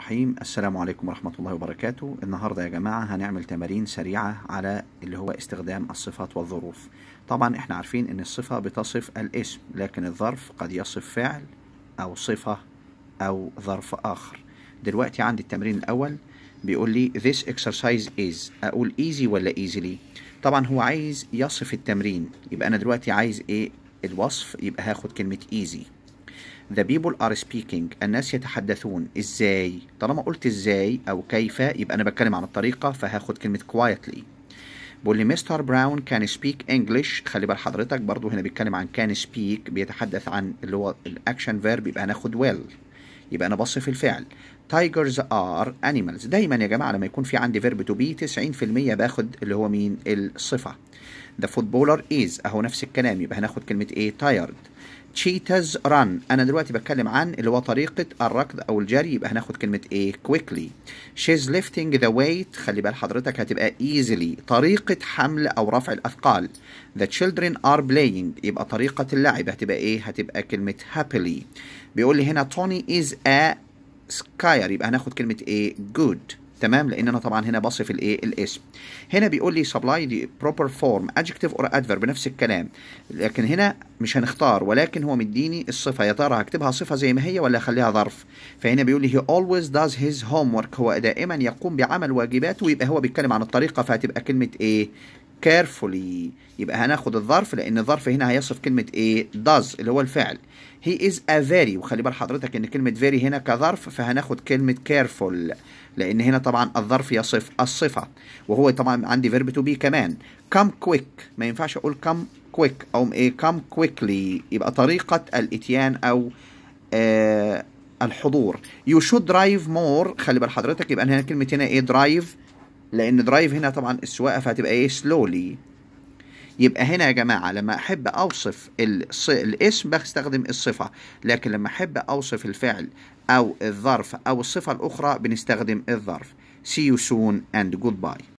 الرحيم السلام عليكم ورحمة الله وبركاته النهاردة يا جماعة هنعمل تمارين سريعة على اللي هو استخدام الصفات والظروف طبعا احنا عارفين ان الصفة بتصف الاسم لكن الظرف قد يصف فعل او صفة او ظرف اخر دلوقتي عندي التمرين الاول بيقول لي this exercise is اقول easy ولا easily طبعا هو عايز يصف التمرين يبقى انا دلوقتي عايز ايه الوصف يبقى هاخد كلمة easy The people are speaking الناس يتحدثون ازاي طالما قلت ازاي او كيف يبقى انا بتكلم عن الطريقه فهاخد كلمه quietly بيقول لي مستر براون كان سبيك انجلش خلي بال حضرتك برضو هنا بيتكلم عن كان سبيك بيتحدث عن اللي هو الاكشن فيرب يبقى هناخد ويل يبقى انا بص في الفعل تايجرز ار انيمالز دايما يا جماعه لما يكون في عندي فيرب تو بي 90% باخد اللي هو مين الصفه ذا فوتبولر از اهو نفس الكلام يبقى هناخد كلمه ايه تايرد تشيتاز ران انا دلوقتي بتكلم عن اللي هو طريقه الركض او الجري يبقى هناخد كلمه ايه كويكلي شيز ليفتنج ذا ويت خلي بال حضرتك هتبقى ايزلي طريقه حمل او رفع الاثقال ذا تشيلدرن ار بلاينج يبقى طريقه اللعب هتبقى ايه هتبقى كلمه هابيلي بيقول لي هنا توني از ا سكاير يبقى هناخد كلمه ايه جود تمام لان انا طبعا هنا بصف الايه الاسم هنا بيقول لي سبلاي دي بروبر فورم ادجكتيف اور adverb بنفس الكلام لكن هنا مش هنختار ولكن هو مديني الصفه يا ترى هكتبها صفه زي ما هي ولا اخليها ظرف فهنا بيقول لي هي always does his homework هو دائما يقوم بعمل واجباته ويبقى هو بيتكلم عن الطريقه فهتبقى كلمه ايه carefully يبقى هناخد الظرف لان الظرف هنا هيصف كلمه ايه does اللي هو الفعل he is a very وخلي بال حضرتك ان كلمه very هنا كظرف فهناخد كلمه careful لان هنا طبعا الظرف يصف الصفه وهو طبعا عندي verb to be كمان come quick ما ينفعش اقول come quick او ايه come quickly يبقى طريقه الاتيان او آه الحضور you should drive more خلي بال حضرتك يبقى هنا كلمه هنا ايه drive لان درايف هنا طبعا السواقه فهتبقى ايه سلولي يبقى هنا يا جماعه لما احب اوصف الص... الاسم بستخدم الصفه لكن لما احب اوصف الفعل او الظرف او الصفه الاخرى بنستخدم الظرف see you soon and goodbye